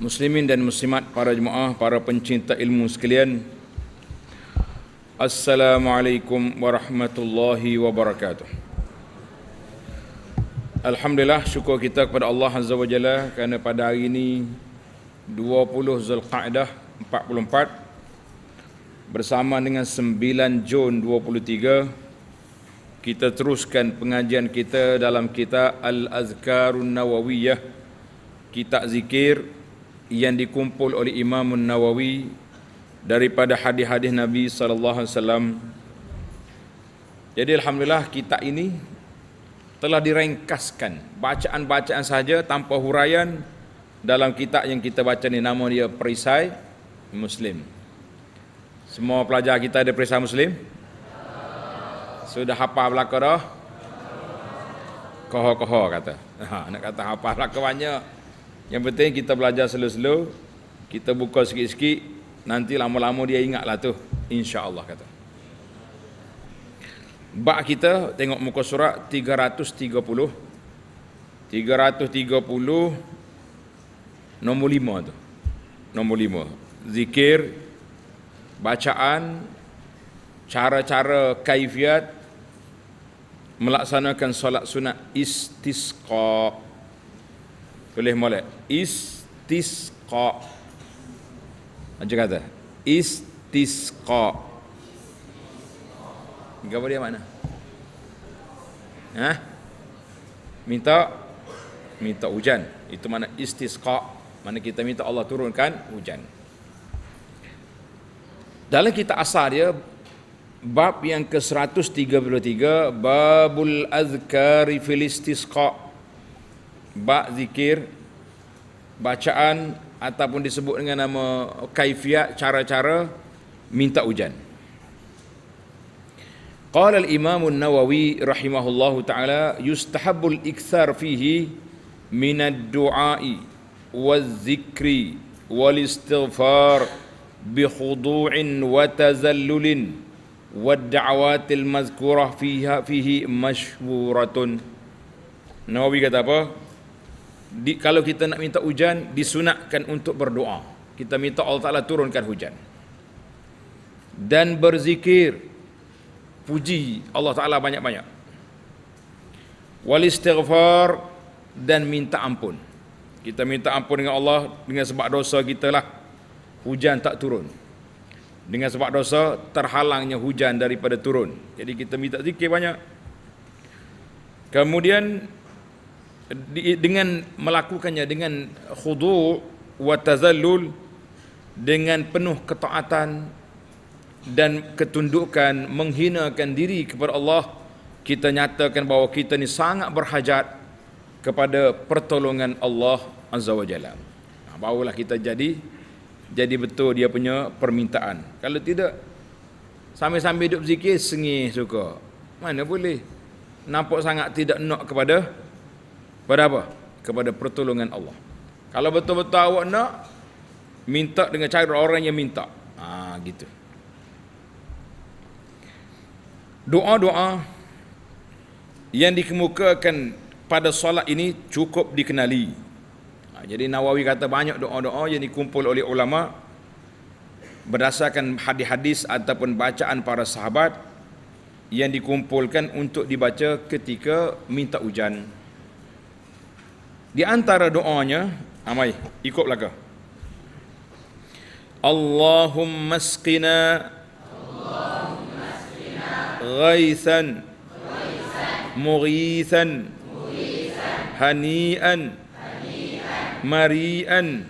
muslimin dan muslimat para jemaah para pencinta ilmu sekalian Assalamualaikum warahmatullahi wabarakatuh Alhamdulillah syukur kita kepada Allah Azza wa Jalla kerana pada hari ini 20 Zulqa'dah 44 bersama dengan 9 Jun 23 kita teruskan pengajian kita dalam kitab Al-Azkarun Nawawiyah kitab zikir yang dikumpul oleh Imam Nawawi daripada hadis-hadis Nabi sallallahu alaihi wasallam. Jadi alhamdulillah kita ini telah direngkaskan bacaan-bacaan saja tanpa huraian dalam kitab yang kita baca ni nama dia Perisai Muslim. Semua pelajar kita ada Perisai Muslim? Sudah hafal belaka dah? Koho-koho kata. Ha, nak kata hafal belaka banyak. Yang penting kita belajar slow-slow, kita buka sikit-sikit, nanti lama-lama dia ingat lah tu. InsyaAllah kata. Bak kita tengok muka surat 330. 330 nombor lima tu. Nombor lima. Zikir, bacaan, cara-cara kaifiat, melaksanakan solat sunat istisqa' oleh molek istisqa macam kata istisqa gambar dia mana Hah? minta minta hujan itu mana istisqa mana kita minta Allah turunkan hujan dalam kita asal dia bab yang ke-133 babul azkari fil istisqa' bak zikir bacaan ataupun disebut dengan nama kaifiat cara-cara minta hujan qala al imam an nawawi rahimahullahu taala yustahabul iktsar fihi min ad du'ai waz zikri wal istighfar bi khudu'in wa tazallulin wad da'awatil mazkurah fihi mashhuratun Nawawi kata apa? di, kalau kita nak minta hujan disunatkan untuk berdoa kita minta Allah Ta'ala turunkan hujan dan berzikir puji Allah Ta'ala banyak-banyak walistighfar dan minta ampun kita minta ampun dengan Allah dengan sebab dosa kita lah hujan tak turun dengan sebab dosa terhalangnya hujan daripada turun jadi kita minta zikir banyak kemudian dengan melakukannya dengan khudu wa tazallul dengan penuh ketaatan dan ketundukan menghinakan diri kepada Allah kita nyatakan bahawa kita ni sangat berhajat kepada pertolongan Allah Azza wa Jalla. Nah, ha, barulah kita jadi jadi betul dia punya permintaan. Kalau tidak sambil-sambil duduk berzikir sengih suka. Mana boleh? Nampak sangat tidak nak kepada kepada apa? Kepada pertolongan Allah. Kalau betul-betul awak nak, minta dengan cara orang yang minta. Ha, gitu. Doa-doa yang dikemukakan pada solat ini cukup dikenali. Ha, jadi Nawawi kata banyak doa-doa yang dikumpul oleh ulama berdasarkan hadis-hadis ataupun bacaan para sahabat yang dikumpulkan untuk dibaca ketika minta Hujan. Di antara doanya, amai ah, ikut belaka. Allahumma asqina ghaithan mughithan hani'an mari'an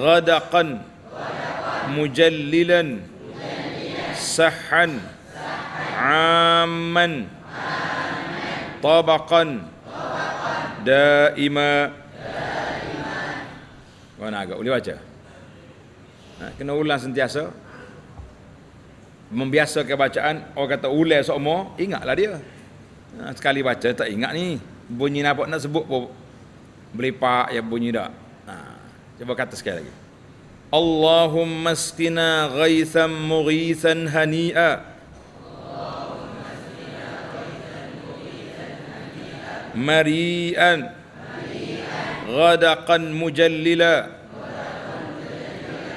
ghadaqan mujallilan sahan amman tabaqan daima daima mana agak boleh baca ha, kena ulang sentiasa membiasakan bacaan orang kata ulang seumur ingatlah dia ha, sekali baca tak ingat ni bunyi apa nak sebut pun beli pak ya bunyi dak ha, cuba kata sekali lagi Allahumma istina ghaitham mughithan hani'a mari'an ghadaqan mujallila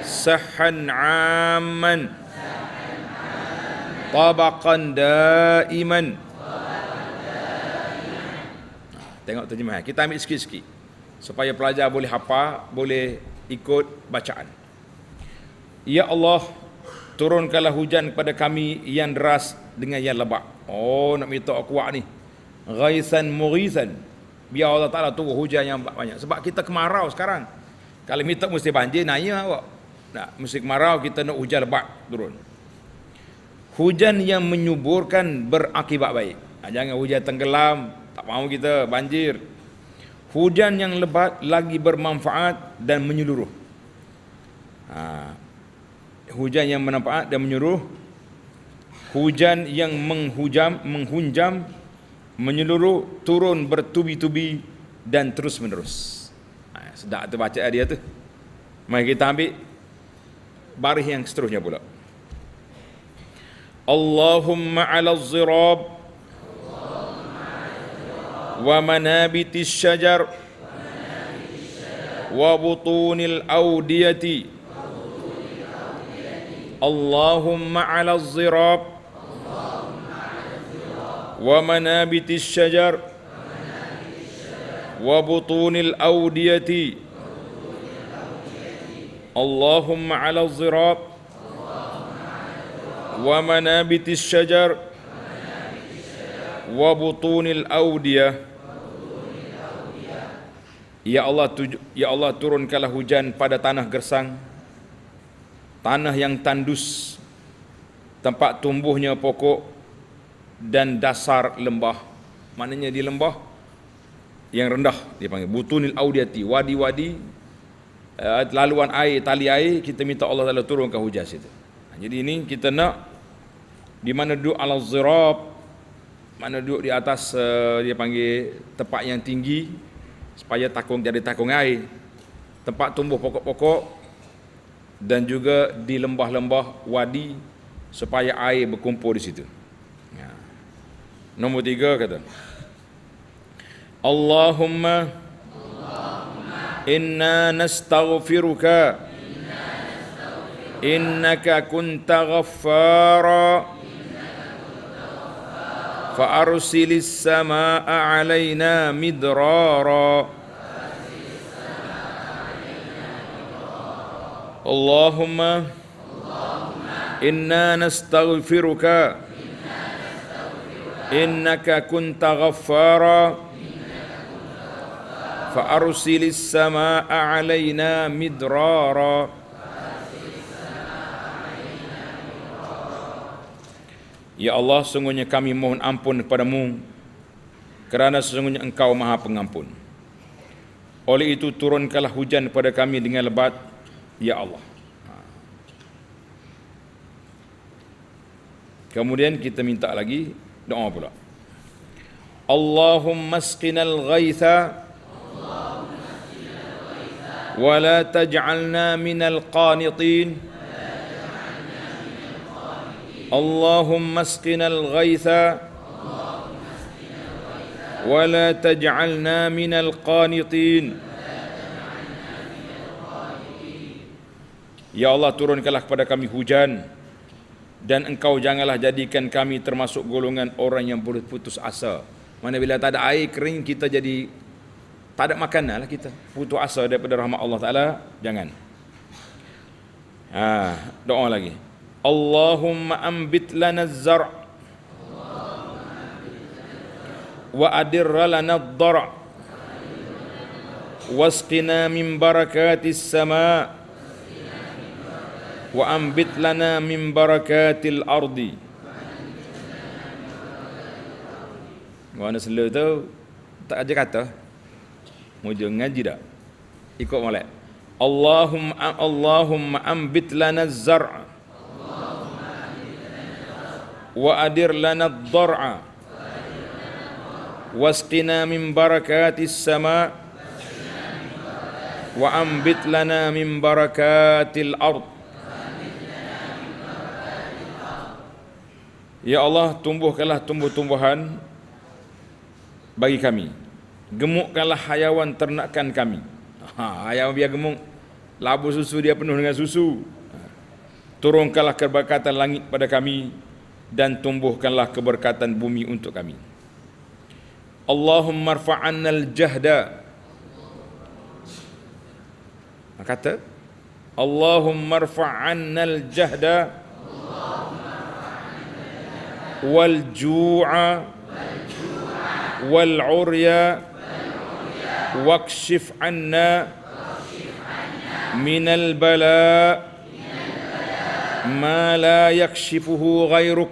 sahan 'amman tabakan daiman tengok terjemahan eh. kita ambil sikit-sikit supaya pelajar boleh hafal boleh ikut bacaan ya Allah turunkanlah hujan kepada kami yang deras dengan yang lebat oh nak minta kuat ni ghaisan murisan biar Allah Taala turun hujan yang banyak sebab kita kemarau sekarang kalau minta mesti banjir naya awak nak mesti kemarau kita nak hujan lebat turun hujan yang menyuburkan berakibat baik ha, jangan hujan tenggelam tak mau kita banjir hujan yang lebat lagi bermanfaat dan menyeluruh ha. hujan yang bermanfaat dan menyeluruh hujan yang menghujam menghunjam menyeluruh turun bertubi-tubi dan terus menerus ha, sedap tu baca dia tu mari kita ambil baris yang seterusnya pula Allahumma ala zirab wa manabiti syajar wa butunil al-awdiyati Allahumma ala zirab wa manabitis syajar wa butunil awdiyati Allahumma ala zirab wa manabitis syajar wa butunil awdiyah Ya Allah tuju, ya Allah turunkanlah hujan pada tanah gersang tanah yang tandus tempat tumbuhnya pokok dan dasar lembah maknanya di lembah yang rendah dia panggil butunil audiati wadi-wadi eh, laluan air tali air kita minta Allah Taala turunkan hujan situ ha, jadi ini kita nak di mana duduk ala zirab mana duduk di atas eh, dia panggil tempat yang tinggi supaya takung jadi takung air tempat tumbuh pokok-pokok dan juga di lembah-lembah wadi supaya air berkumpul di situ. نمو دي گا دا اللهم إنا نستغفرك إنك كنت غفارا فأرسل السماء علينا مدرارا اللهم إنا نستغفرك innaka kunta ghaffara فأرسل السماء علينا مدرارا Ya Allah, sungguhnya kami mohon ampun kepadamu kerana sesungguhnya engkau maha pengampun. Oleh itu, turunkanlah hujan kepada kami dengan lebat, Ya Allah. Ha. Kemudian kita minta lagi, doa pula Allahumma asqinal ghaitha ولا تجعلنا من القانطين اللهم اسقنا الغيث ولا تجعلنا من القانطين يا الله turunkanlah kepada kami hujan dan engkau janganlah jadikan kami termasuk golongan orang yang boleh putus asa. Mana bila tak ada air kering kita jadi tak ada makanan lah kita. Putus asa daripada rahmat Allah Ta'ala. Jangan. Ha, doa lagi. Allahumma ambit lana zar. Wa adirra lana dhar. Wasqina min barakatis sama wa ambit lana min barakatil ardi Mana selo tu tak ada kata mujur ngaji dah ikut molek Allahum Allahum ambit lana zar' wa adir lana dhar'a واسقنا من بركات السماء وأنبت لنا من بركات الأرض Ya Allah tumbuhkanlah tumbuh-tumbuhan bagi kami. Gemukkanlah hayawan ternakan kami. Ha, hayawan biar gemuk. Labu susu dia penuh dengan susu. Turunkanlah keberkatan langit pada kami dan tumbuhkanlah keberkatan bumi untuk kami. Allahumma rfa'anna al-jahda. Kata Allahumma rfa'anna jahda Allahumma والجوع والعريا واكشف عنا من البلاء ما لا يكشفه غيرك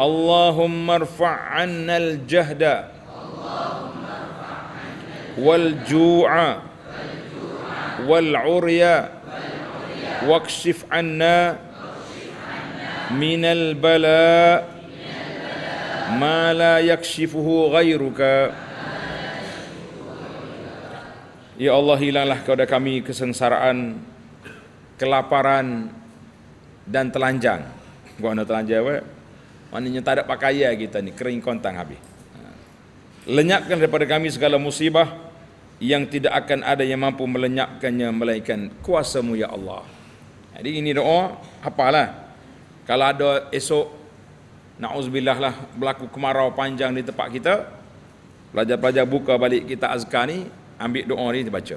اللهم ارفع عنا الجهد والجوع والعريا واكشف عنا من البلاء ما لا يكشفه غيرك Ya Allah hilanglah kepada kami kesengsaraan, kelaparan dan telanjang. Gua nak telanjang apa? Maknanya tak ada pakaian kita ni, kering kontang habis. Ha. Lenyapkan daripada kami segala musibah yang tidak akan ada yang mampu melenyapkannya melainkan kuasamu ya Allah. Jadi ini doa apalah? kalau ada esok na'uzubillah lah berlaku kemarau panjang di tempat kita pelajar-pelajar buka balik kita azkar ni ambil doa ni dibaca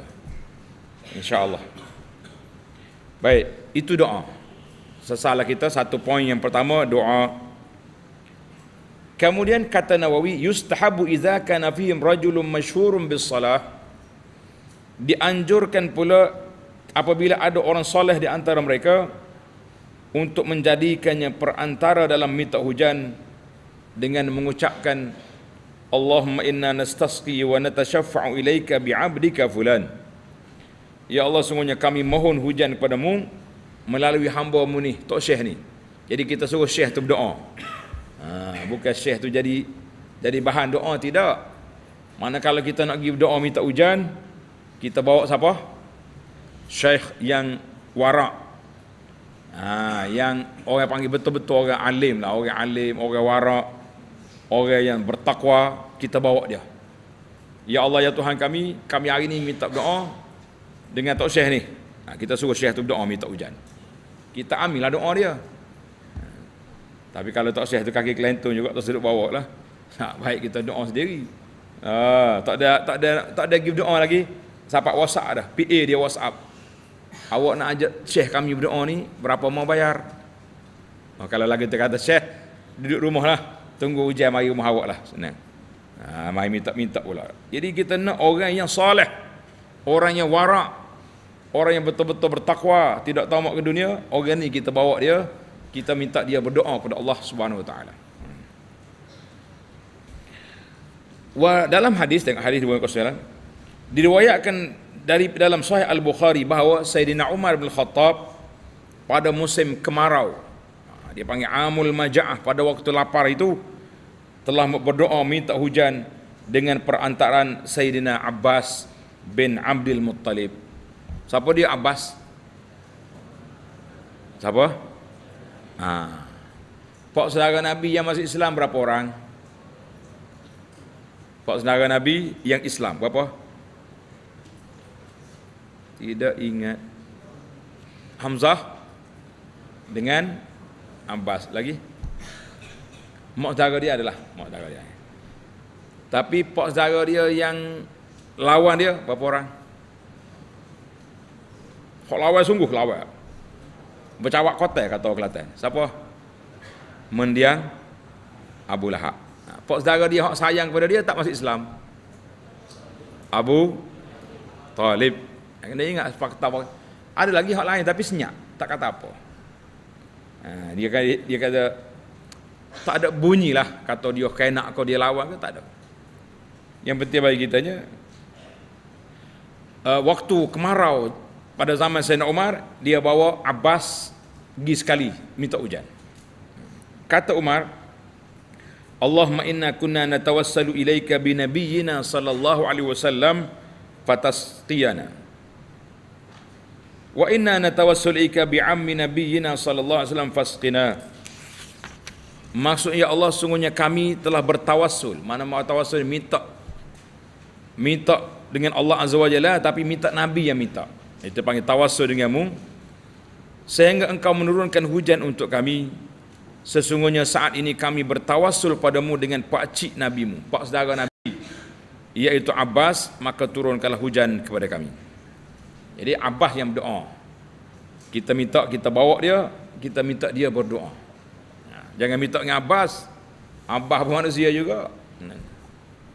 insyaAllah baik itu doa sesalah kita satu poin yang pertama doa kemudian kata Nawawi yustahabu iza kana fihim rajulun mashhurun bis salah dianjurkan pula apabila ada orang soleh di antara mereka untuk menjadikannya perantara dalam minta hujan dengan mengucapkan Allahumma inna nastasqi wa natashaffa'u ilaika bi'abdika fulan Ya Allah semuanya kami mohon hujan kepadamu melalui hamba mu ni tok syekh ni jadi kita suruh syekh tu berdoa ha, bukan syekh tu jadi jadi bahan doa tidak mana kalau kita nak pergi berdoa minta hujan kita bawa siapa syekh yang warak Ha, yang orang panggil betul-betul orang alim lah, orang alim, orang warak, orang yang bertakwa, kita bawa dia. Ya Allah, Ya Tuhan kami, kami hari ini minta doa dengan Tok Syekh ni. Ha, kita suruh Syekh tu doa minta hujan. Kita ambil lah doa dia. Ha, tapi kalau tak Syekh tu kaki kelentung juga, tak sedut bawa lah. Ha, baik kita doa sendiri. Ha, tak ada tak ada tak ada give doa lagi. Sampai WhatsApp dah. PA dia WhatsApp. Awak nak ajak Syekh kami berdoa ni Berapa mau bayar oh, Kalau lagi kita kata Syekh Duduk rumah lah Tunggu ujian mari rumah awak lah Senang ha, Mari minta-minta pula Jadi kita nak orang yang soleh Orang yang warak Orang yang betul-betul bertakwa Tidak tamak ke dunia Orang ni kita bawa dia Kita minta dia berdoa kepada Allah Subhanahu Wa Taala. Hmm. dalam hadis tengok hadis 209 diriwayatkan dari dalam Sahih Al Bukhari bahawa Sayyidina Umar bin Khattab pada musim kemarau ha, dia panggil Amul Majah pada waktu lapar itu telah berdoa minta hujan dengan perantaran Sayyidina Abbas bin Abdul Muttalib. Siapa dia Abbas? Siapa? Ha. Pak saudara Nabi yang masih Islam berapa orang? Pak saudara Nabi yang Islam Berapa? tidak ingat Hamzah dengan Abbas lagi mak saudara dia adalah mak saudara dia tapi pak saudara dia yang lawan dia berapa orang Kok lawan sungguh lawan bercawak kota kata orang Kelantan siapa mendiang Abu Lahab pak saudara dia hak sayang kepada dia tak masuk Islam Abu Talib Kena ingat fakta Ada lagi hak lain tapi senyap, tak kata apa. Ha, dia kata dia kata tak ada bunyilah kata dia kena kau dia lawan ke tak ada. Yang penting bagi kita kitanya eh, waktu kemarau pada zaman Sayyidina Umar dia bawa Abbas pergi sekali minta hujan. Kata Umar Allahumma inna kunna natawassalu ilaika bi nabiyyina sallallahu alaihi wasallam fatasqiyana wa inna natawassul ika bi ammi nabiyyina sallallahu alaihi wasallam fasqina Maksudnya ya Allah sungguhnya kami telah bertawassul mana mau tawassul minta minta dengan Allah azza wajalla tapi minta nabi yang minta itu panggil tawassul denganmu sehingga engkau menurunkan hujan untuk kami sesungguhnya saat ini kami bertawassul padamu dengan pak cik nabimu pak saudara nabi iaitu Abbas maka turunkanlah hujan kepada kami jadi Abah yang berdoa. Kita minta kita bawa dia, kita minta dia berdoa. Ha, jangan minta dengan Abbas. Abah pun manusia juga. Hmm.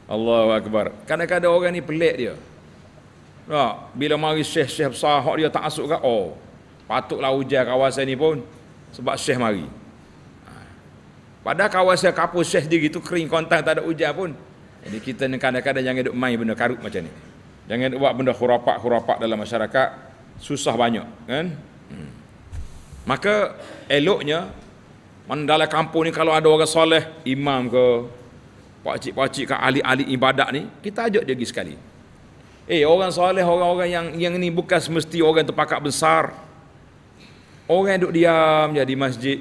Allahu Akbar. Kadang-kadang orang ni pelik dia. Tak, ha, bila mari syekh-syekh besar, dia tak masuk kat, oh, patutlah hujan kawasan ni pun sebab syekh mari. Ha. Padahal kawasan kapus syekh diri tu kering kontang tak ada hujan pun. Jadi kita kadang-kadang jangan duduk main benda karut macam ni. Jangan buat benda hurapak-hurapak dalam masyarakat susah banyak kan. Hmm. Maka eloknya mana dalam kampung ni kalau ada orang soleh, imam ke, pakcik-pakcik ke kan, ahli-ahli ibadat ni, kita ajak dia pergi sekali. Eh orang soleh orang-orang yang yang ni bukan semesti orang terpakat besar. Orang yang duduk diam jadi masjid.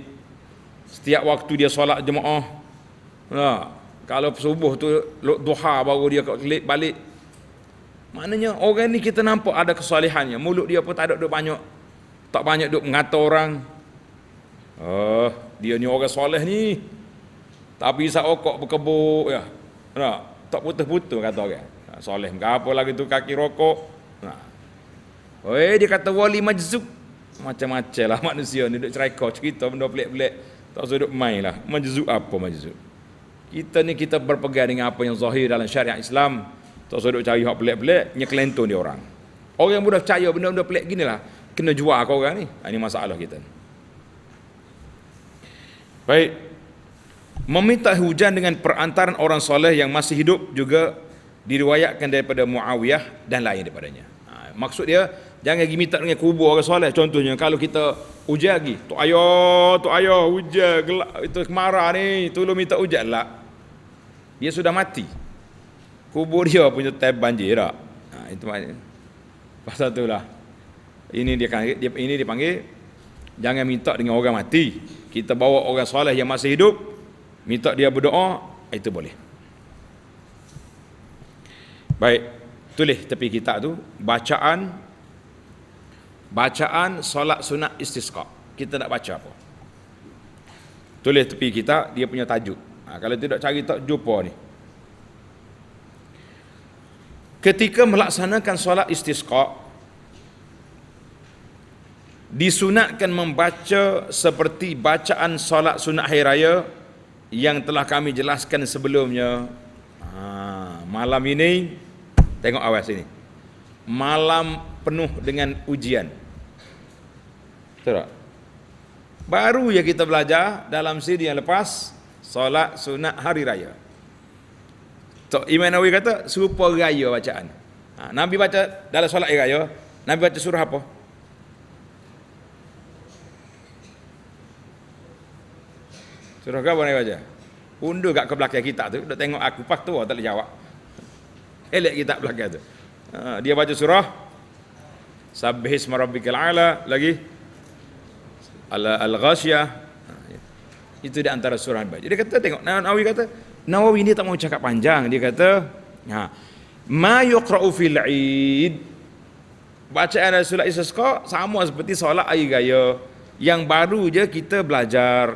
Setiap waktu dia solat jemaah. Nah, kalau subuh tu duha baru dia balik Maknanya orang ni kita nampak ada kesalihannya. Mulut dia pun tak ada duk banyak. Tak banyak duk mengata orang. Oh, dia ni orang soleh ni. Tapi sakok berkebuk ya. Nah, tak putus-putus kata orang. Nah, soleh ke apa lagi tu kaki rokok. Nah. Oi, dia kata wali majzuk. Macam-macam lah manusia ni duk cerekah cerita benda pelik-pelik. Tak usah duk main lah. Majzuk apa majzuk? Kita ni kita berpegang dengan apa yang zahir dalam syariat Islam. Tak usah duk cari hak pelik-pelik, nyeklentun dia orang. Orang mudah percaya benda-benda pelik lah. kena jual kau orang ni. Ha, ini masalah kita. Baik. Meminta hujan dengan perantaran orang soleh yang masih hidup juga diriwayatkan daripada Muawiyah dan lain daripadanya. Ha, maksud dia jangan pergi minta dengan kubur orang soleh contohnya kalau kita hujan lagi, tu ayo, tu ayo hujan gelap itu kemarah ni, tolong minta hujan lah. Dia sudah mati kubur dia punya tap banjir tak? Ha, itu maknanya. Pasal tu lah. Ini dia, kan, dia ini dipanggil jangan minta dengan orang mati. Kita bawa orang soleh yang masih hidup minta dia berdoa, itu boleh. Baik, tulis tepi kita tu bacaan bacaan solat sunat istisqa. Kita nak baca apa? Tulis tepi kita dia punya tajuk. Ha, kalau tidak cari tak jumpa ni ketika melaksanakan solat istisqa disunatkan membaca seperti bacaan solat sunat hari raya yang telah kami jelaskan sebelumnya ha, malam ini tengok awas ini malam penuh dengan ujian baru ya kita belajar dalam siri yang lepas solat sunat hari raya So, Imam Nawawi kata serupa gaya bacaan. Ha, Nabi baca dalam solat raya, Nabi baca surah apa? Surah apa Nabi baca? Undur kat ke belakang kitab tu, dok tengok aku pas tu oh, tak boleh jawab. Elek kita belakang tu. Ha, dia baca surah Sabbihis marabbikal ala lagi al-ghasyah. Ha, ya. Itu di antara surah Nabi. Jadi kata tengok Nawawi kata Nawawi ini tak mau cakap panjang dia kata ha ma yuqra'u fil id bacaan Rasul Isa sama seperti solat air gaya yang baru je kita belajar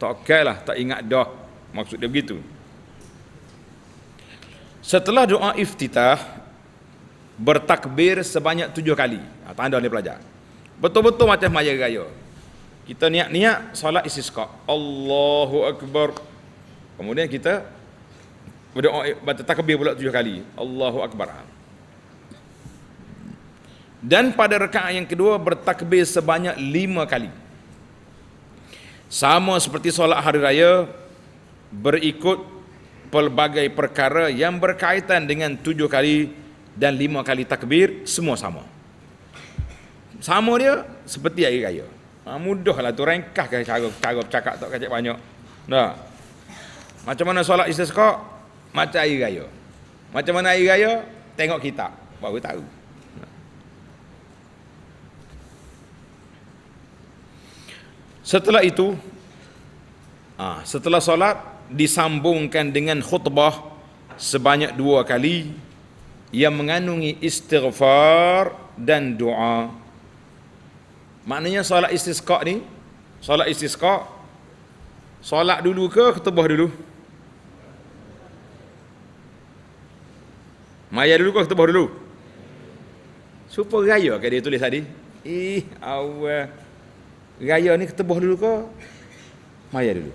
tak okay lah tak ingat dah maksud dia begitu setelah doa iftitah bertakbir sebanyak tujuh kali ha, tanda dia pelajar. betul-betul macam maya gaya kita niat-niat solat istisqa Allahu Allahu Akbar Kemudian kita berdoa baca takbir pula tujuh kali. Allahu Akbar. Dan pada rekaat yang kedua bertakbir sebanyak lima kali. Sama seperti solat hari raya berikut pelbagai perkara yang berkaitan dengan tujuh kali dan lima kali takbir semua sama. Sama dia seperti hari raya. Ha, mudahlah tu rengkah cara cara cakap tak kacak banyak. Nah. Macam mana solat istisqa? Macam air raya. Macam mana air raya? Tengok kita, Baru tahu. Setelah itu, ah, setelah solat, disambungkan dengan khutbah sebanyak dua kali yang mengandungi istighfar dan doa. Maknanya solat istisqa ni, solat istisqa, solat dulu ke khutbah Khutbah dulu. Maya dulu kau kata dulu. Super raya ke dia tulis tadi? Ih, Allah. Raya ni ketebuh dulu kau. Maya dulu.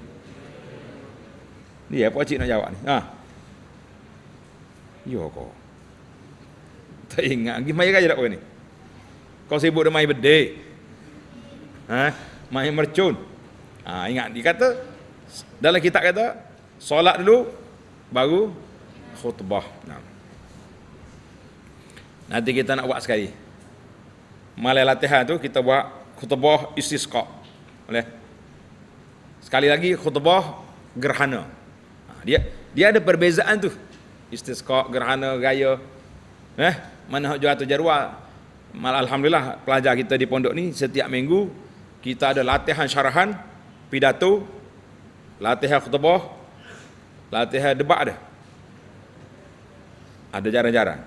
Ni apa cik nak jawab ni? Ha. Yo kau. Tak ingat lagi maya raya tak kau ni. Kau sibuk dengan maya bedek. Ha? Maya mercun. Ha, ingat dia kata dalam kitab kata solat dulu baru khutbah. Nah. Nanti kita nak buat sekali. Malam latihan tu kita buat khutbah istisqa. Boleh? Sekali lagi khutbah gerhana. Ha, dia dia ada perbezaan tu. Istisqa, gerhana, gaya. Eh, mana hak jua tu jadual. Mal alhamdulillah pelajar kita di pondok ni setiap minggu kita ada latihan syarahan pidato, latihan khutbah, latihan debat ada. Ada jarang-jarang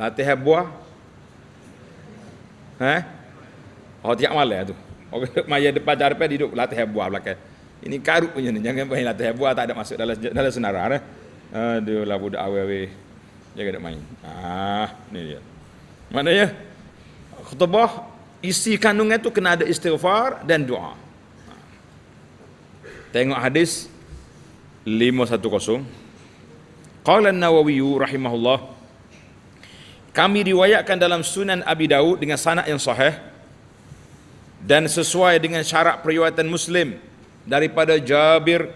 latihan buah. Eh? Oh tiap malam lah tu. Orang maya depan jarpe duduk latihan buah belakang. Ini karut punya ni. Jangan main latihan buah tak ada masuk dalam dalam senarai eh. Aduh lah budak awe-awe. Jaga dak main. Ah, ni dia. Maknanya khutbah isi kandungan tu kena ada istighfar dan doa. Tengok hadis 510. Qala An-Nawawi rahimahullah kami riwayatkan dalam sunan Abi Dawud dengan sanad yang sahih dan sesuai dengan syarak periwayatan Muslim daripada Jabir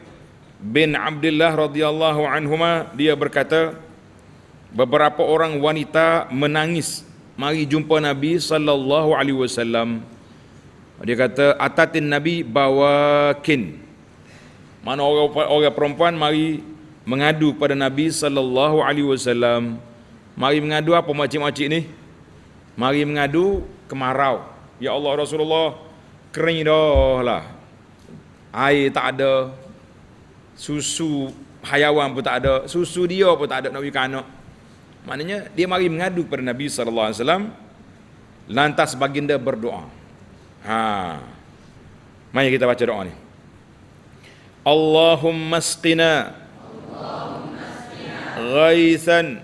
bin Abdullah radhiyallahu anhuma dia berkata beberapa orang wanita menangis mari jumpa Nabi sallallahu alaihi wasallam dia kata atatin nabi bawakin mana orang, orang perempuan mari mengadu pada Nabi sallallahu alaihi wasallam Mari mengadu apa makcik-makcik ni? Mari mengadu kemarau. Ya Allah Rasulullah, kering dah lah. Air tak ada. Susu hayawan pun tak ada. Susu dia pun tak ada nak berikan anak. Maknanya dia mari mengadu kepada Nabi saw. lantas baginda berdoa. Ha. Mari kita baca doa ni. Allahumma asqina Allahumma asqina ghaisan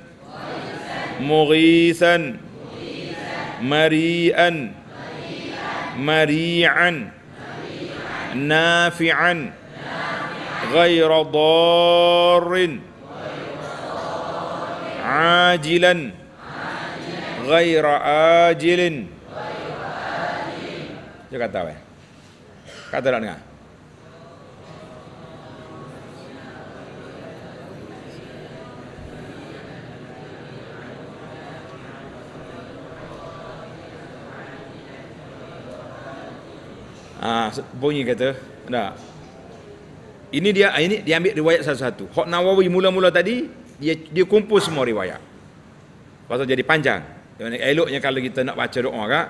مغيثا مريئا مريعا نافعا غير ضار عاجلا غير آجل Jakarta weh. Kata nak Ah bunyi kata, dah. Ini dia ah, ini dia ambil riwayat satu-satu. Hak Nawawi mula-mula tadi dia dia kumpul semua riwayat. Pasal jadi panjang. Eloknya kalau kita nak baca doa kak,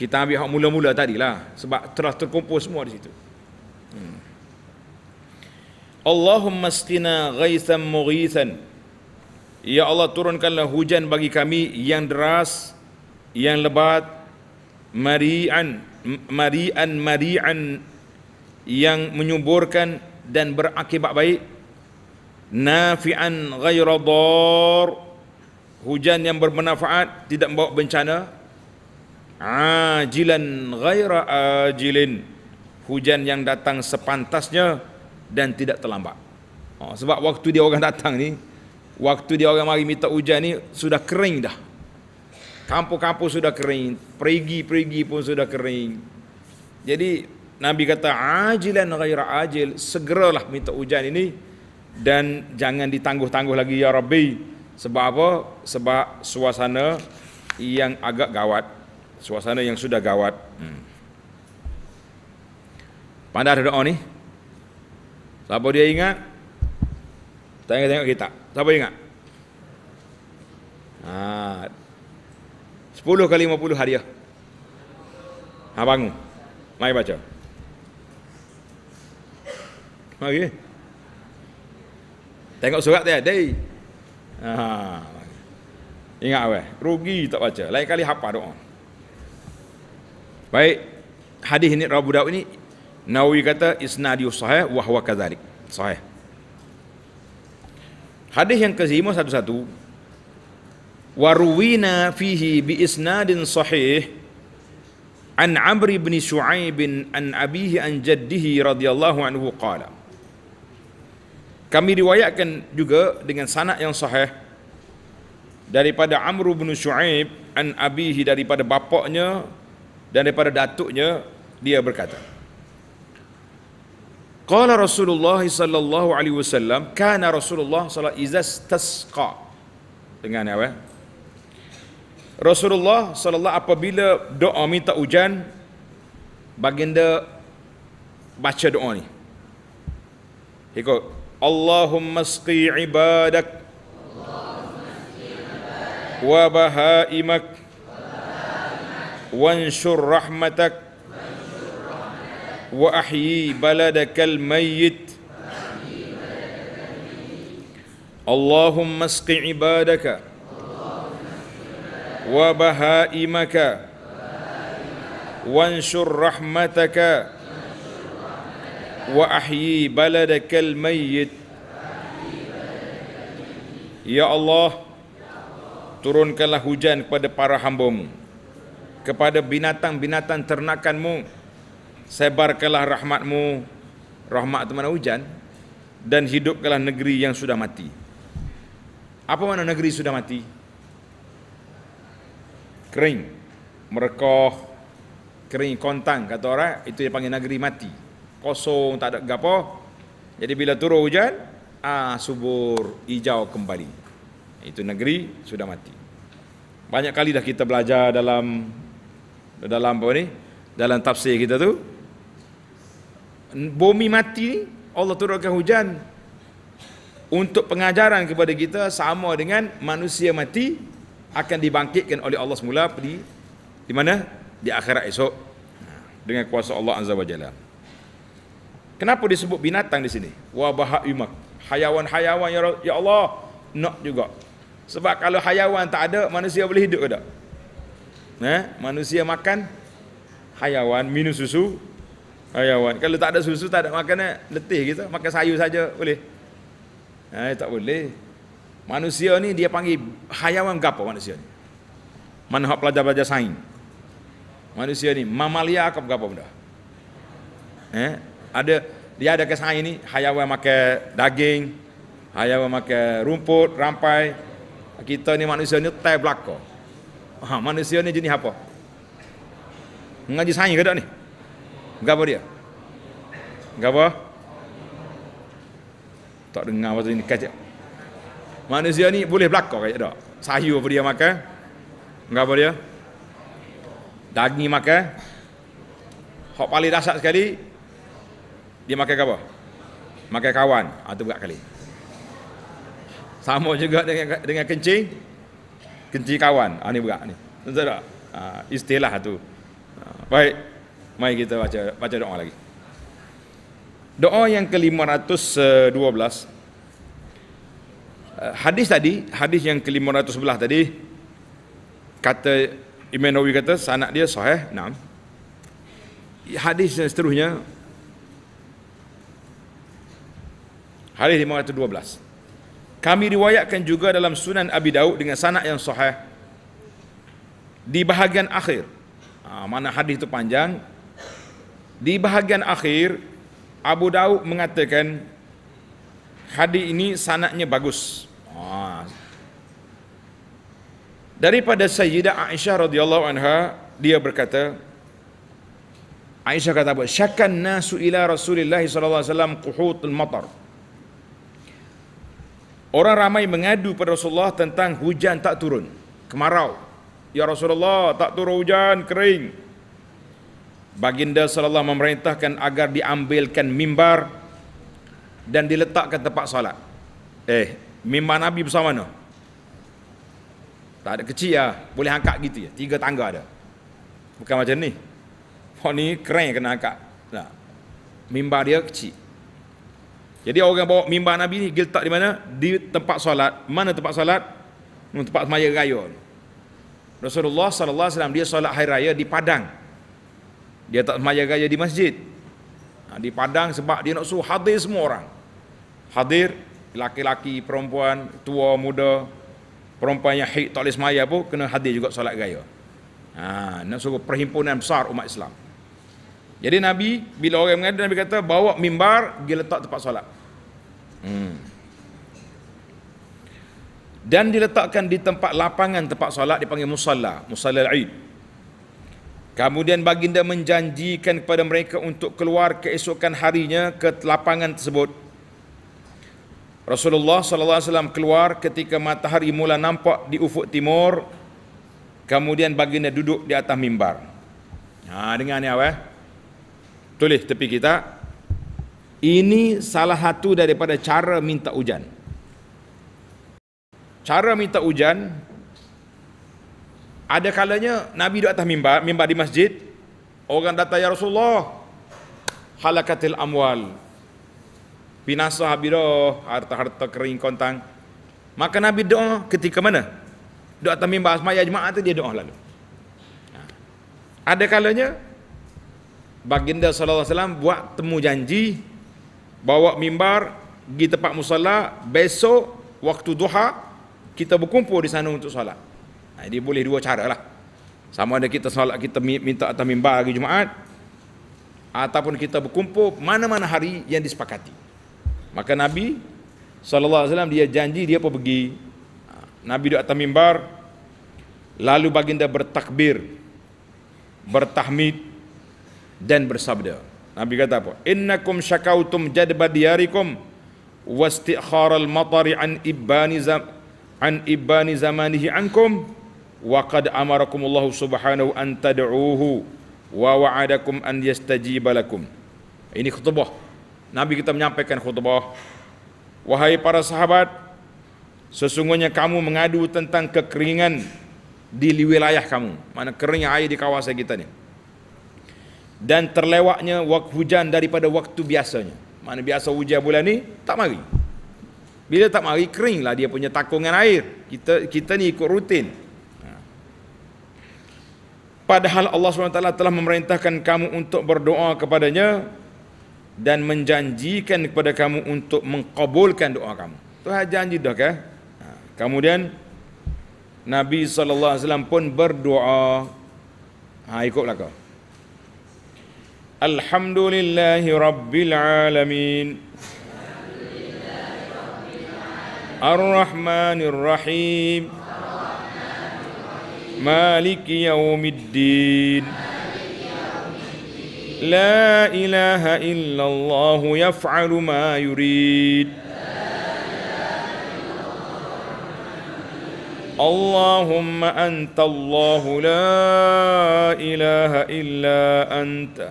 kita ambil hak mula-mula tadi lah. sebab telah terkumpul semua di situ. Hmm. Allahumma astina ghaisan mughithan. Ya Allah turunkanlah hujan bagi kami yang deras, yang lebat, mari'an mari'an mari'an yang menyuburkan dan berakibat baik nafi'an ghaira dar hujan yang bermanfaat tidak membawa bencana ajilan ghaira ajilin hujan yang datang sepantasnya dan tidak terlambat ha, sebab waktu dia orang datang ni waktu dia orang mari minta hujan ni sudah kering dah kampung-kampung sudah kering, perigi-perigi pun sudah kering. Jadi Nabi kata ajilan ghaira ajil, segeralah minta hujan ini dan jangan ditangguh-tangguh lagi ya Rabbi. Sebab apa? Sebab suasana yang agak gawat. Suasana yang sudah gawat. Hmm. Pada ada doa ni. Siapa dia ingat? Tengok-tengok kita. Siapa ingat? Ah, 10 kali 50 hadiah. Ha bangun. Mari baca. Mari. Tengok surat dia ada. Ha. Ingat weh, rugi tak baca. Lain kali hafal doa. Baik. Hadis ini Rabu Daud ini Nawawi kata isnadiyu sahih wa huwa kadzalik. Sahih. Hadis yang kezima satu-satu waruwina fihi bi isnadin sahih an Amr ibn Shu'aib an abihi an jaddihi radhiyallahu anhu qala kami riwayatkan juga dengan sanad yang sahih daripada Amru ibn Shu'aib an abihi daripada bapaknya dan daripada datuknya dia berkata Qala Rasulullah sallallahu alaihi wasallam kana Rasulullah sallallahu alaihi wasallam izas tasqa dengan apa Rasulullah sallallahu apabila doa minta hujan baginda baca doa ni. Ikut Allahumma asqi ibadak wa bahaimak wa wanshur rahmatak wa ahyi baladakal mayyit Allahumma asqi ibadaka wa bahaimaka wanshur rahmataka wa ahyi baladakal mayyit ya allah turunkanlah hujan kepada para hamba kepada binatang-binatang ternakanMu, mu rahmatMu, rahmat-Mu rahmat hujan dan hidupkanlah negeri yang sudah mati apa mana negeri sudah mati kering mereka kering kontang kata orang itu dia panggil negeri mati kosong tak ada gapo jadi bila turun hujan ah subur hijau kembali itu negeri sudah mati banyak kali dah kita belajar dalam dalam apa ni dalam tafsir kita tu bumi mati Allah turunkan hujan untuk pengajaran kepada kita sama dengan manusia mati akan dibangkitkan oleh Allah semula di di mana di akhirat esok dengan kuasa Allah azza wajalla kenapa disebut binatang di sini wa bahaimak hayawan-hayawan ya ya Allah nak juga sebab kalau hayawan tak ada manusia boleh hidup ke tak nah ha? manusia makan hayawan minum susu hayawan kalau tak ada susu tak ada makanan letih kita makan sayur saja boleh Eh, tak boleh Manusia ni dia panggil hayawan gapo manusia ni. Mana hok pelajar-pelajar sains? Manusia ni mamalia ke gapo benda? Eh, ada dia ada ke sains ni hayawan makan daging, hayawan makan rumput, rampai. Kita ni manusia ni tai belako. Ha, manusia ni jenis apa? mengaji sains ke tak ni? Gapo dia? Gapo? Tak dengar waktu ini kajak manusia ni boleh belakang kayak tak sayur apa dia makan enggak apa dia daging makan hak paling dahsyat sekali dia makan apa makan kawan atau ah, berat kali sama juga dengan dengan kencing kencing kawan ah ni berat ni tentu tak ah, istilah tu ah, baik mai kita baca baca doa lagi doa yang ke 512 Eh, hadis tadi, hadis yang ke-511 tadi kata Imam Nawawi kata sanad dia sahih. Naam. Hadis yang seterusnya Hadis 512. Kami riwayatkan juga dalam Sunan Abi Daud dengan sanad yang sahih di bahagian akhir. Ha, mana hadis itu panjang? Di bahagian akhir Abu Daud mengatakan hadis ini sanadnya bagus. Ah. Daripada Sayyidah Aisyah radhiyallahu anha, dia berkata Aisyah kata bahawa Syakan nasu ila Rasulillah sallallahu alaihi wasallam quhutul matar. Orang ramai mengadu pada Rasulullah tentang hujan tak turun, kemarau. Ya Rasulullah, tak turun hujan, kering. Baginda sallallahu alaihi memerintahkan agar diambilkan mimbar dan diletakkan tempat solat. Eh, mimbar Nabi besar mana? Tak ada kecil lah. Boleh angkat gitu ya. Tiga tangga ada. Bukan macam ni. Orang ni keren kena angkat. Nah. Mimbar dia kecil. Jadi orang yang bawa mimbar Nabi ni giltak di mana? Di tempat solat. Mana tempat solat? Hmm, tempat maya raya. Rasulullah sallallahu alaihi wasallam dia solat hari raya di padang. Dia tak maya raya di masjid. di padang sebab dia nak suruh hadir semua orang. Hadir laki-laki, perempuan, tua, muda, perempuan yang haid tak boleh semaya pun kena hadir juga solat gaya. Ha, nak suruh perhimpunan besar umat Islam. Jadi Nabi bila orang mengada Nabi kata bawa mimbar dia letak tempat solat. Hmm. Dan diletakkan di tempat lapangan tempat solat dipanggil musalla, musalla al-Aid. Kemudian baginda menjanjikan kepada mereka untuk keluar keesokan harinya ke lapangan tersebut Rasulullah sallallahu alaihi wasallam keluar ketika matahari mula nampak di ufuk timur kemudian baginda duduk di atas mimbar. Ha dengar ni awal. Eh? Tulis tepi kita. Ini salah satu daripada cara minta hujan. Cara minta hujan ada kalanya Nabi duduk atas mimbar, mimbar di masjid, orang datang ya Rasulullah halakatil amwal binasa habiro harta-harta kering kontang maka nabi doa ketika mana doa atas mimbar semaya jemaah tu dia doa lalu ha. ada kalanya baginda sallallahu alaihi wasallam buat temu janji bawa mimbar pergi tempat musalla besok waktu duha kita berkumpul di sana untuk solat nah, ha, dia boleh dua cara lah sama ada kita solat kita minta atas mimbar hari jumaat ataupun kita berkumpul mana-mana hari yang disepakati Maka Nabi SAW dia janji dia pun pergi Nabi duduk atas mimbar Lalu baginda bertakbir Bertahmid Dan bersabda Nabi kata apa Innakum syakautum jadba diyarikum Wasti'kharal matari an ibani zam An ibani zamanihi ankum Wa qad amarakum Allah subhanahu an tad'uhu Wa wa'adakum an yastajibalakum Ini khutbah Nabi kita menyampaikan khutbah Wahai para sahabat Sesungguhnya kamu mengadu tentang kekeringan Di wilayah kamu Mana keringnya air di kawasan kita ni Dan terlewatnya waktu hujan daripada waktu biasanya Mana biasa hujan bulan ni Tak mari Bila tak mari lah dia punya takungan air Kita kita ni ikut rutin ha. Padahal Allah SWT telah memerintahkan kamu untuk berdoa kepadanya dan menjanjikan kepada kamu untuk mengkabulkan doa kamu. Tuhan janji dah ke? Ha, kemudian Nabi SAW pun berdoa. Ha, ikutlah kau. Alhamdulillahi Rabbil Alamin. Ar-Rahman Ar-Rahim Maliki Yawmiddin Maliki لا إله إلا الله يفعل ما يريد اللهم أنت الله لا إله إلا أنت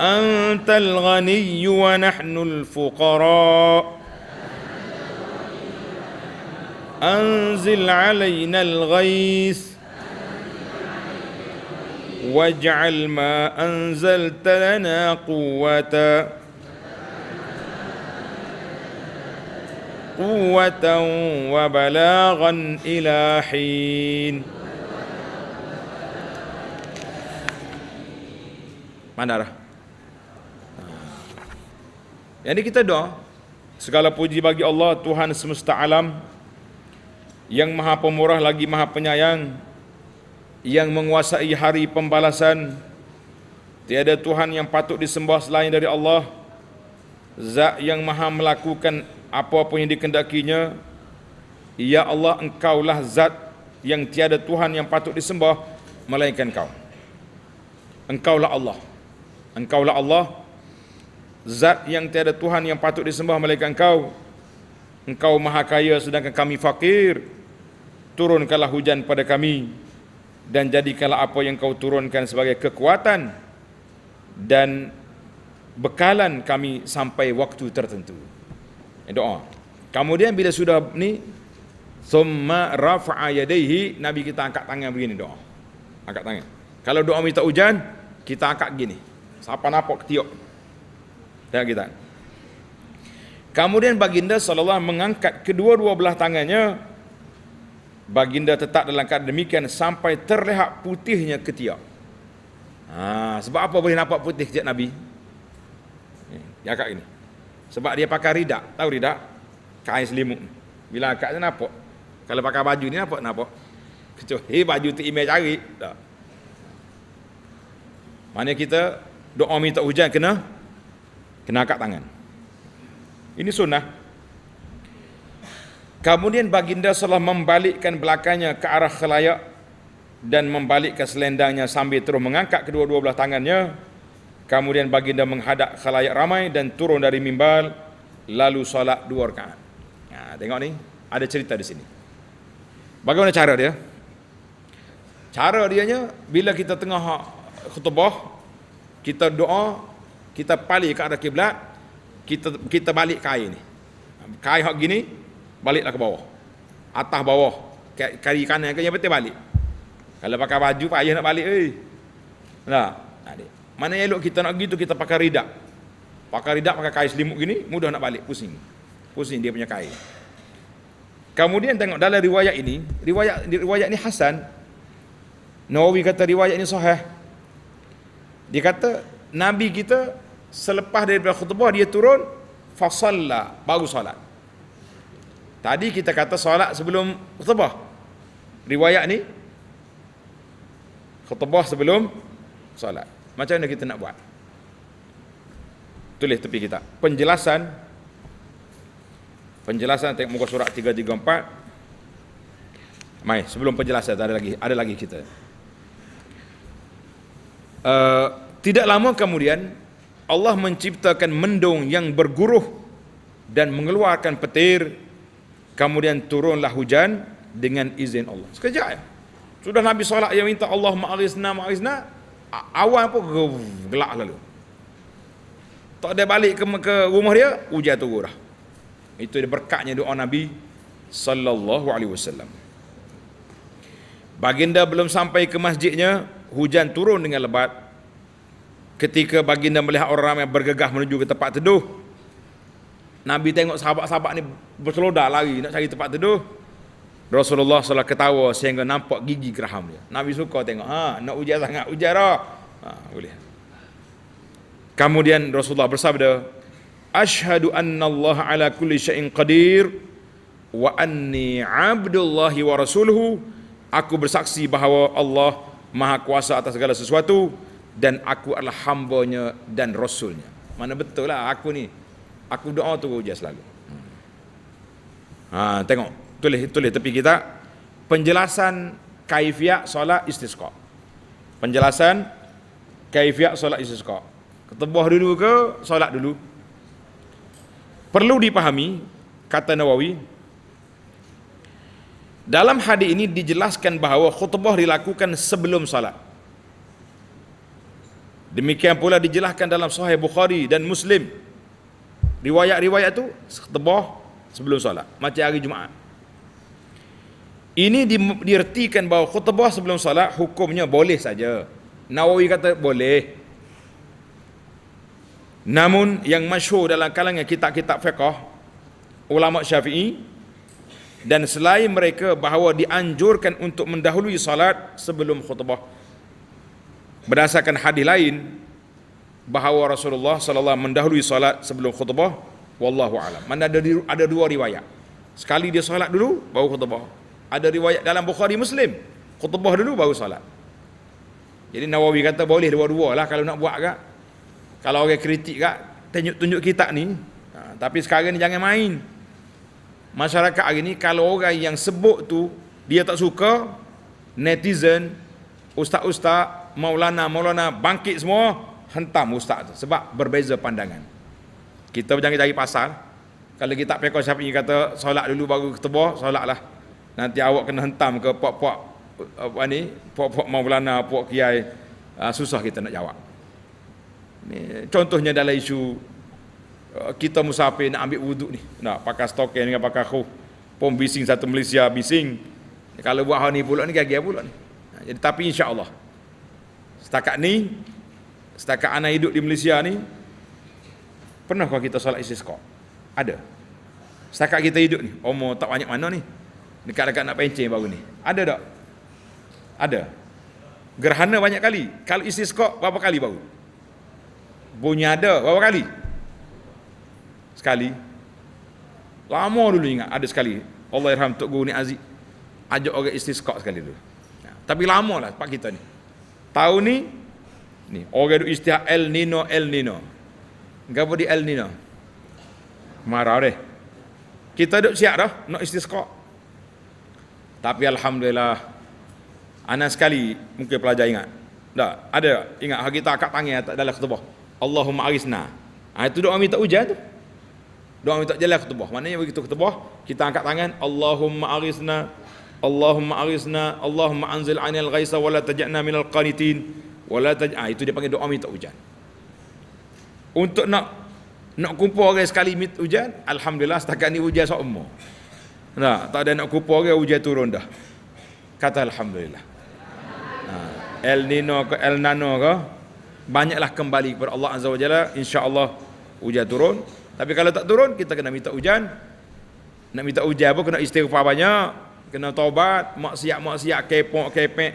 أنت الغني ونحن الفقراء أنزل علينا الغيث واجعل ما أنزلت لنا قوة قوة وبلاغا إلى حين Mana arah? Yang ni kita doa Segala puji bagi Allah Tuhan semesta alam yang maha pemurah lagi maha penyayang, yang menguasai hari pembalasan. Tiada Tuhan yang patut disembah selain dari Allah, zat yang maha melakukan apa-apa yang dikendakinya. Ya Allah, engkaulah zat yang tiada Tuhan yang patut disembah, melainkan kau. Engkaulah Allah. Engkaulah Allah. Zat yang tiada Tuhan yang patut disembah, melainkan kau. Engkau maha kaya sedangkan kami fakir turunkanlah hujan pada kami dan jadikanlah apa yang kau turunkan sebagai kekuatan dan bekalan kami sampai waktu tertentu. doa. Kemudian bila sudah ni summa rafa'a yadayhi nabi kita angkat tangan begini doa. Angkat tangan. Kalau doa minta hujan, kita angkat begini. Sapa napok ketiak. Tengok kita. Kemudian baginda sallallahu mengangkat kedua-dua belah tangannya baginda tetap dalam keadaan demikian sampai terlihat putihnya ketiak. Ha, sebab apa boleh nampak putih ketiak Nabi? Ni, akak ini. Sebab dia pakai ridak. Tahu ridak? Kain selimut. Bila akak ni nampak. Kalau pakai baju ni nampak, nampak. Kecuali eh, baju tu imej cari. Tak. Mana kita doa minta hujan kena kena akak tangan. Ini sunnah. Kemudian baginda salah membalikkan belakangnya ke arah khalayak dan membalikkan selendangnya sambil terus mengangkat kedua-dua belah tangannya. Kemudian baginda menghadap khalayak ramai dan turun dari mimbar lalu solat dua rakaat. Ha, tengok ni, ada cerita di sini. Bagaimana cara dia? Cara dia nya bila kita tengah khutbah, kita doa, kita balik ke arah kiblat, kita kita balik kain ni. Kain hak gini, baliklah ke bawah atas bawah kiri kanan ke yang penting balik kalau pakai baju payah nak balik eh lah mana elok kita nak gitu kita pakai ridak pakai ridak pakai kain selimut gini mudah nak balik pusing pusing dia punya kain kemudian tengok dalam riwayat ini riwayat riwayat ini Hasan Nawawi kata riwayat ini sahih dia kata Nabi kita selepas daripada khutbah dia turun fasalla baru solat Tadi kita kata solat sebelum khutbah. Riwayat ni khutbah sebelum solat. Macam mana kita nak buat? Tulis tepi kita. Penjelasan penjelasan tengok muka surat 334. Mai, sebelum penjelasan ada lagi, ada lagi kita. Uh, tidak lama kemudian Allah menciptakan mendung yang berguruh dan mengeluarkan petir kemudian turunlah hujan dengan izin Allah. Sekejap ya. Sudah Nabi salat yang minta Allah ma'arizna ma'arizna, awan pun gelak lalu. Tak ada balik ke, ke rumah dia, hujan turun dah. Itu dia berkatnya doa Nabi sallallahu alaihi wasallam. Baginda belum sampai ke masjidnya, hujan turun dengan lebat. Ketika baginda melihat orang ramai bergegah menuju ke tempat teduh, Nabi tengok sahabat-sahabat ni berseloda lari nak cari tempat teduh. Rasulullah SAW ketawa sehingga nampak gigi geraham dia. Nabi suka tengok. Ha, nak ujar sangat, ujar Ah Ha, boleh. Kemudian Rasulullah bersabda, Ashadu anna Allah ala kulli syai'in qadir wa anni abdullahi wa rasuluhu. Aku bersaksi bahawa Allah maha kuasa atas segala sesuatu dan aku adalah hambanya dan rasulnya. Mana betul lah aku ni aku doa turun hujan selalu. Ha, tengok, tulis tulis tepi kita penjelasan kaifiat solat istisqa. Penjelasan kaifiat solat istisqa. Ketebah dulu ke solat dulu? Perlu dipahami kata Nawawi dalam hadis ini dijelaskan bahawa khutbah dilakukan sebelum salat. Demikian pula dijelaskan dalam Sahih Bukhari dan Muslim. Riwayat-riwayat tu Teboh sebelum solat Macam hari Jumaat Ini di, diertikan bahawa Khutbah sebelum solat hukumnya boleh saja Nawawi kata boleh Namun yang masyur dalam kalangan kitab-kitab fiqah Ulama syafi'i Dan selain mereka bahawa dianjurkan untuk mendahului salat sebelum khutbah Berdasarkan hadis lain bahawa Rasulullah sallallahu mendahului salat sebelum khutbah wallahu alam. Mana ada ada dua riwayat. Sekali dia salat dulu baru khutbah. Ada riwayat dalam Bukhari Muslim, khutbah dulu baru salat. Jadi Nawawi kata boleh dua-dua lah kalau nak buat gak. Kalau orang kritik gak, tunjuk-tunjuk kita ni. Ha, tapi sekarang ni jangan main. Masyarakat hari ni kalau orang yang sebut tu dia tak suka netizen, ustaz-ustaz, maulana, maulana bangkit semua hentam ustaz tu sebab berbeza pandangan. Kita jangan cari pasal. Kalau kita tak pakai siapa yang kata solat dulu baru ketua, solatlah. Nanti awak kena hentam ke puak-puak apa ni? Puak-puak Maulana, puak kiai ah, susah kita nak jawab. Ni contohnya dalam isu ah, kita musafir nak ambil wuduk ni, nak pakai stoken dengan pakai khuf. Pom bising satu Malaysia bising. Kalau buat hal ni pula ni gagal pula ni. Jadi tapi insya-Allah setakat ni setakat anak hidup di Malaysia ni pernah kau kita solat istisqa ada setakat kita hidup ni oh, umur tak banyak mana ni dekat-dekat nak pencing baru ni ada tak ada gerhana banyak kali kalau istisqa berapa kali baru bunyi ada berapa kali sekali lama dulu ingat ada sekali Allah irham Tok Guru ni Aziz ajak orang istisqa sekali dulu ya, tapi lama lah sebab kita ni tahun ni Ni, orang duk istilah El Nino, El Nino. Gapo di El Nino? Marah deh. Kita duk siap dah nak istisqa. Tapi alhamdulillah ana sekali mungkin pelajar ingat. Dak, ada ingat hari kita akad tangan tak dalam khutbah. Allahumma arisna. ha, itu doa minta hujan tu. Doa minta jelas khutbah. Maknanya begitu khutbah, kita angkat tangan, Allahumma arisna. Allahumma arisna. Allahumma anzil 'anil ghaisa wa la taj'alna minal qanitin wala taj ah itu dia panggil doa minta hujan untuk nak nak kumpul orang sekali mit hujan alhamdulillah setakat ni hujan semua nah tak ada nak kumpul orang hujan turun dah kata alhamdulillah nah, el nino ke el nano ke banyaklah kembali kepada Allah azza wajalla Allah hujan turun tapi kalau tak turun kita kena minta hujan nak minta hujan apa kena istighfar banyak kena taubat maksiat-maksiat kepok kepek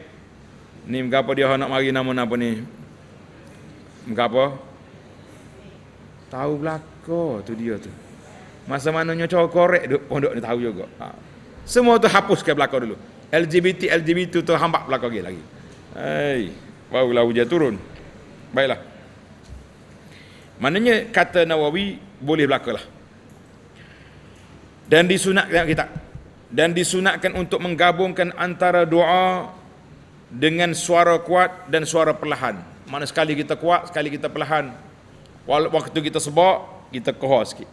Ni mengapa dia nak mari nama apa ni? Mengapa? Tahu belaka tu dia tu. Masa mananya cara korek duk pondok ni tahu juga. Ha. Semua tu hapus hapuskan belaka dulu. LGBT LGBT tu tu hambat belaka lagi lagi. Hai, barulah hujan turun. Baiklah. Maknanya kata Nawawi boleh belakalah. Dan disunatkan kita. Dan disunatkan untuk menggabungkan antara doa dengan suara kuat dan suara perlahan. Mana sekali kita kuat, sekali kita perlahan. Waktu kita sebab, kita kohor sikit.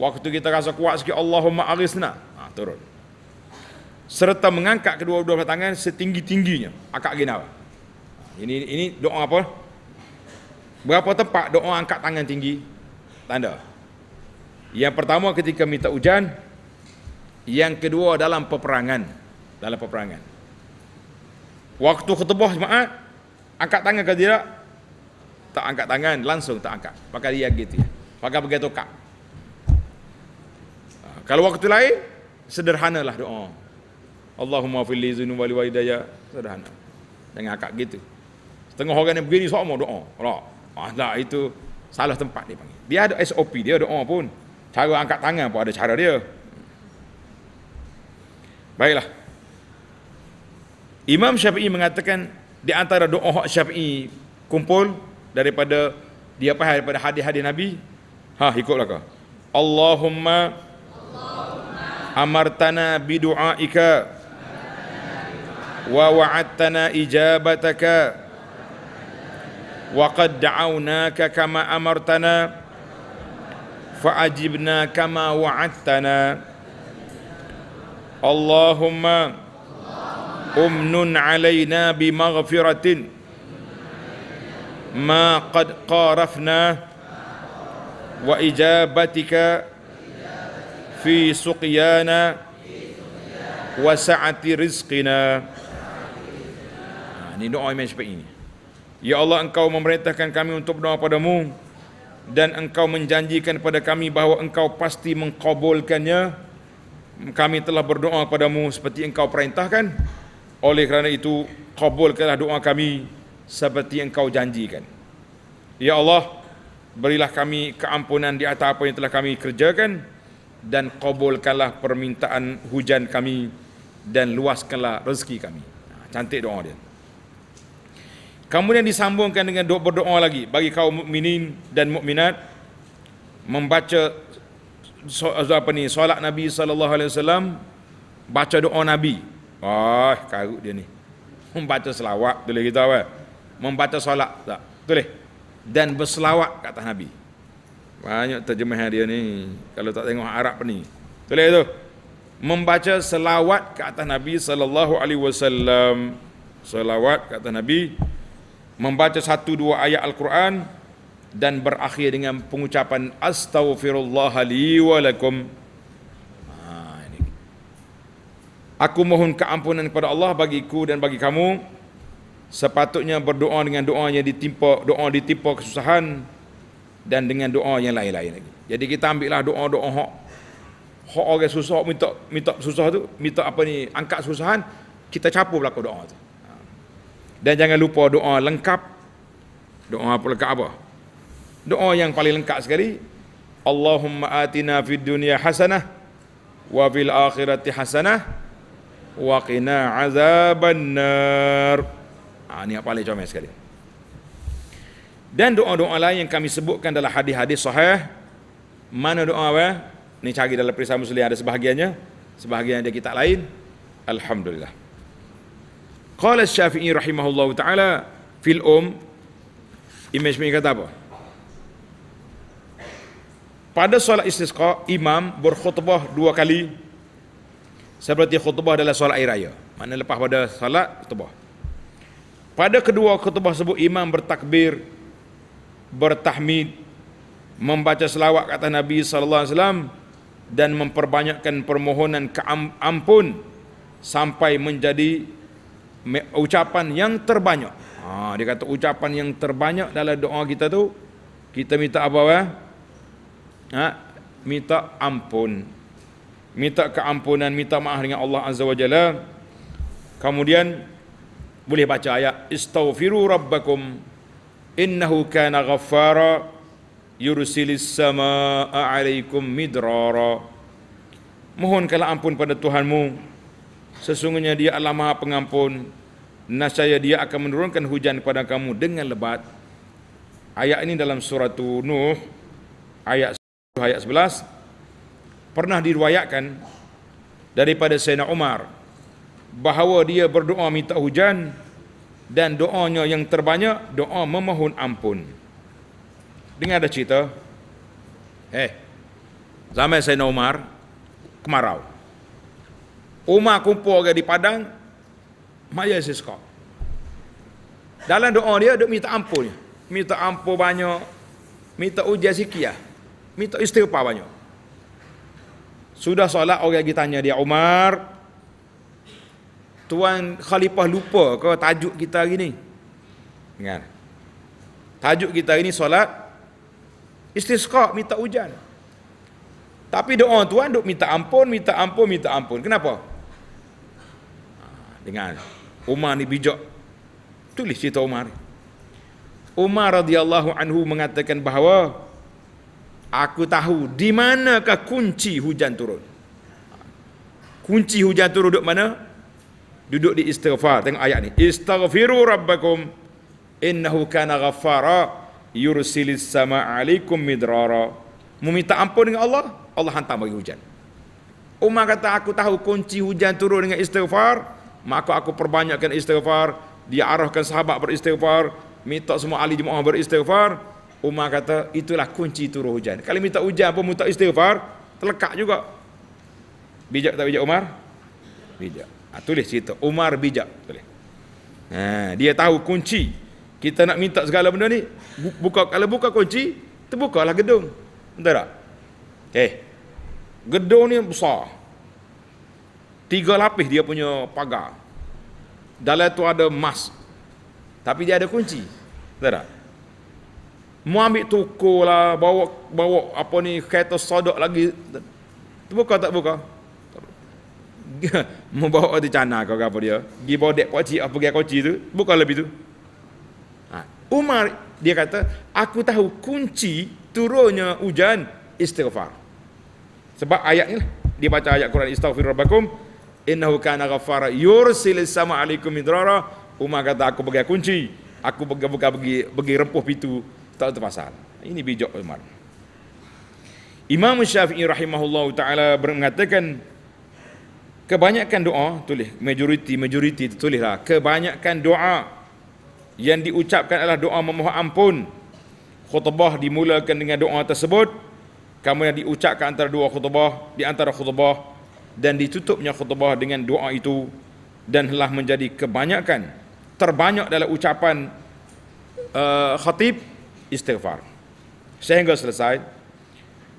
Waktu kita rasa kuat sikit, Allahumma arisna. Ha, turun. Serta mengangkat kedua-dua tangan setinggi-tingginya. Akak ginawa. Ini ini doa apa? Berapa tempat doa angkat tangan tinggi? Tanda. Yang pertama ketika minta hujan. Yang kedua dalam peperangan. Dalam peperangan. Waktu khutbah jemaat angkat tangan ke tidak? Tak angkat tangan, langsung tak angkat. Pakai dia gitu ya. Pakai begitu kak. Ha, kalau waktu lain sederhana lah doa. Allahumma fil li zunubi wal walidayya sederhana. Jangan angkat gitu. Setengah orang yang begini sama doa. Lah, ah, lah itu salah tempat dia panggil. Dia ada SOP dia doa pun. Cara angkat tangan pun ada cara dia. Baiklah. Imam Syafi'i mengatakan di antara doa hak Syafi'i kumpul daripada dia apa daripada hadis-hadis Nabi. Ha ikutlah kau. Allahumma amartana bidu'aika wa wa'adtana ijabataka wa qad da'awnaka kama amartana fa ajibna kama wa'adtana Allahumma umnun alayna bi maghfiratin ma qad qarafna wa ijabatika fi suqyana wa sa'ati rizqina nah, ini doa yang seperti ini Ya Allah engkau memerintahkan kami untuk berdoa padamu dan engkau menjanjikan kepada kami bahawa engkau pasti mengkabulkannya kami telah berdoa padamu seperti engkau perintahkan oleh kerana itu, kabulkanlah doa kami seperti yang kau janjikan. Ya Allah, berilah kami keampunan di atas apa yang telah kami kerjakan dan kabulkanlah permintaan hujan kami dan luaskanlah rezeki kami. Ha, cantik doa dia. Kemudian disambungkan dengan doa berdoa lagi bagi kaum mukminin dan mukminat membaca so, apa ni solat Nabi sallallahu alaihi wasallam baca doa Nabi Oh, karut dia ni. Membaca selawat, boleh kita apa? Membaca solat, tak? Boleh? Dan berselawat kat atas Nabi. Banyak terjemah dia ni. Kalau tak tengok Arab ni. Boleh tu? Membaca selawat kat atas Nabi sallallahu alaihi wasallam. Selawat kat atas Nabi. Membaca satu dua ayat Al-Quran dan berakhir dengan pengucapan astaghfirullah walakum Aku mohon keampunan kepada Allah bagiku dan bagi kamu. Sepatutnya berdoa dengan doa yang ditimpa doa ditimpa kesusahan dan dengan doa yang lain-lain lagi. Jadi kita ambillah doa-doa hak. Hak orang susah minta minta susah tu, minta apa ni, angkat susahan kita capu belaka doa tu. Dan jangan lupa doa lengkap. Doa apa lengkap apa? Doa yang paling lengkap sekali, Allahumma atina fid dunya hasanah wa fil akhirati hasanah wa qina azaban nar. Ha, ah, ini yang paling comel sekali. Dan doa-doa lain yang kami sebutkan dalam hadis-hadis sahih. Mana doa apa? Ni cari dalam perisai muslim ada sebahagiannya. Sebahagian ada kitab lain. Alhamdulillah. Qala syafi'i rahimahullah ta'ala. Fil um. Imej ini kata apa? Pada solat istisqa, imam berkhutbah Dua kali seperti khutbah dalam solat air raya. Mana lepas pada solat khutbah. Pada kedua khutbah sebut imam bertakbir, bertahmid, membaca selawat kata Nabi sallallahu alaihi wasallam dan memperbanyakkan permohonan keampun sampai menjadi ucapan yang terbanyak. Ha, dia kata ucapan yang terbanyak dalam doa kita tu kita minta apa ya? Ha? Minta ampun minta keampunan minta maaf dengan Allah azza Wajalla. kemudian boleh baca ayat istaghfiru rabbakum innahu kana ghaffara yursilis samaa'a 'alaikum midrara mohonkanlah ampun pada Tuhanmu sesungguhnya dia adalah maha pengampun nasaya dia akan menurunkan hujan kepada kamu dengan lebat ayat ini dalam surah nuh ayat 10 ayat 11 pernah diriwayatkan daripada Sayyidina Umar bahawa dia berdoa minta hujan dan doanya yang terbanyak doa memohon ampun. Dengar ada cerita. Eh. Zaman Sayyidina Umar kemarau. Umar kumpul orang di padang Maya Siska. Dalam doa dia dia minta ampun. Minta ampun banyak. Minta ujian sikit lah. Minta istighfar banyak. Sudah solat orang lagi tanya dia Umar Tuan Khalifah lupa ke tajuk kita hari ni? Dengar. Kan? Tajuk kita hari ni solat istisqa minta hujan. Tapi doa tuan duk minta ampun, minta ampun, minta ampun. Kenapa? Ah, Dengar. Umar ni bijak. Tulis cerita Umar. Umar radhiyallahu anhu mengatakan bahawa aku tahu di manakah kunci hujan turun kunci hujan turun duduk mana duduk di istighfar tengok ayat ni istaghfiru rabbakum innahu kana ghaffara yursilis sama'a alaikum midrara meminta ampun dengan Allah Allah hantar bagi hujan Umar kata aku tahu kunci hujan turun dengan istighfar maka aku perbanyakkan istighfar diarahkan sahabat beristighfar minta semua ahli jemaah beristighfar Umar kata itulah kunci turun hujan. Kalau minta hujan pun minta istighfar, terlekat juga. Bijak tak bijak Umar? Bijak. Ha, tulis cerita. Umar bijak. Tulis. Ha, dia tahu kunci. Kita nak minta segala benda ni. Buka, kalau buka kunci, terbukalah gedung. Entah tak? Eh, gedung ni besar. Tiga lapis dia punya pagar. Dalam tu ada emas. Tapi dia ada kunci. Entah tak? Mau ambil toko lah, bawa bawa apa ni kereta sodok lagi. Terbuka tak buka? Mau bawa di cana ke apa dia? Gi bawa dek kuci apa gaya koci tu? Buka lebih tu. Ha. Umar dia kata, aku tahu kunci turunnya hujan istighfar. Sebab ayat ni lah. Dia baca ayat Quran istighfar rabbakum innahu kana ghaffara yursil sama alaikum idrara. Umar kata aku bagi kunci, aku bagi buka bagi bagi rempuh pintu tak ada pasal. Ini bijak Umar. Imam Syafi'i rahimahullah ta'ala mengatakan kebanyakan doa, tulis majoriti, majoriti tulislah, kebanyakan doa yang diucapkan adalah doa memohon ampun. Khutbah dimulakan dengan doa tersebut. Kamu yang diucapkan antara dua khutbah, di antara khutbah dan ditutupnya khutbah dengan doa itu dan telah menjadi kebanyakan terbanyak dalam ucapan uh, khatib istighfar. Sehingga selesai.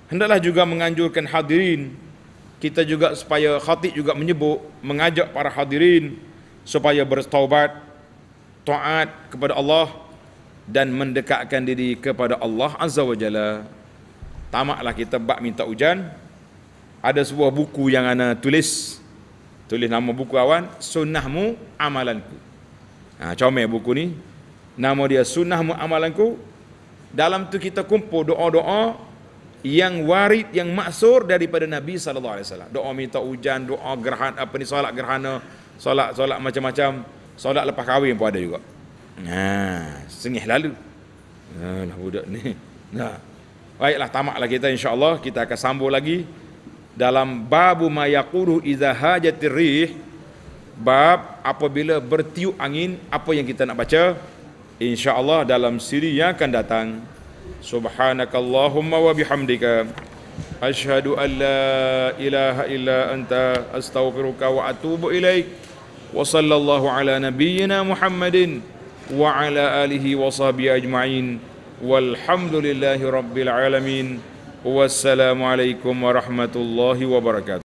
Hendaklah juga menganjurkan hadirin kita juga supaya khatib juga menyebut mengajak para hadirin supaya bertaubat taat kepada Allah dan mendekatkan diri kepada Allah Azza wa Jalla. Tamaklah kita bak minta hujan. Ada sebuah buku yang ana tulis. Tulis nama buku awan, Sunnahmu Amalanku. Ha, comel buku ni. Nama dia Sunnahmu Amalanku, dalam tu kita kumpul doa-doa yang warid yang maksur daripada Nabi sallallahu alaihi wasallam. Doa minta hujan, doa gerhan apa ni solat gerhana, solat-solat macam-macam, solat lepas kahwin pun ada juga. Ha, sengih lalu. Ha, lah budak ni. Ha. Baiklah tamaklah kita insya-Allah kita akan sambung lagi dalam babu ma yaqulu idza hajatir rih bab apabila bertiup angin apa yang kita nak baca insyaallah dalam siri yang akan datang subhanakallahumma wa bihamdika Ashhadu alla ilaha illa anta astaghfiruka wa atubu ilaik wa sallallahu ala nabiyyina muhammadin wa ala alihi wa sahbihi ajma'in walhamdulillahi rabbil alamin wassalamu alaikum warahmatullahi wabarakatuh